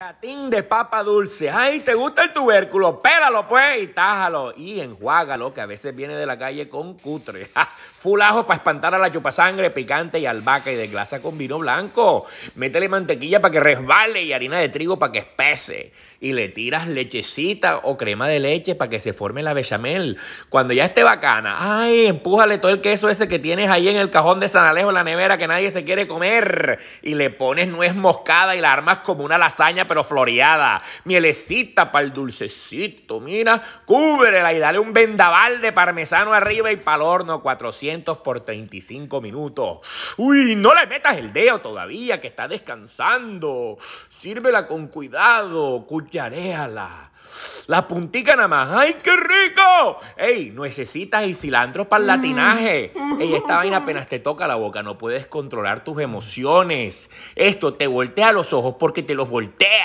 Catín de papa dulce. Ay, ¿te gusta el tubérculo? Pélalo pues y tájalo. Y enjuágalo, que a veces viene de la calle con cutre. Fulajo para espantar a la chupasangre, picante y albahaca y de glasa con vino blanco. Métele mantequilla para que resbale y harina de trigo para que espese y le tiras lechecita o crema de leche para que se forme la bechamel. Cuando ya esté bacana, ay, empújale todo el queso ese que tienes ahí en el cajón de San Alejo, en la nevera que nadie se quiere comer. Y le pones nuez moscada y la armas como una lasaña pero floreada. Mielecita para el dulcecito, mira, cúbrela y dale un vendaval de parmesano arriba y pal horno 400 por 35 minutos. Uy, no le metas el dedo todavía que está descansando. Sírvela con cuidado, cuchillo cucharéala. La puntica nada más. ¡Ay, qué rico! ¡Ey! necesitas y cilantro para el mm. latinaje. Ey, esta vaina apenas te toca la boca. No puedes controlar tus emociones. Esto te voltea los ojos porque te los voltea.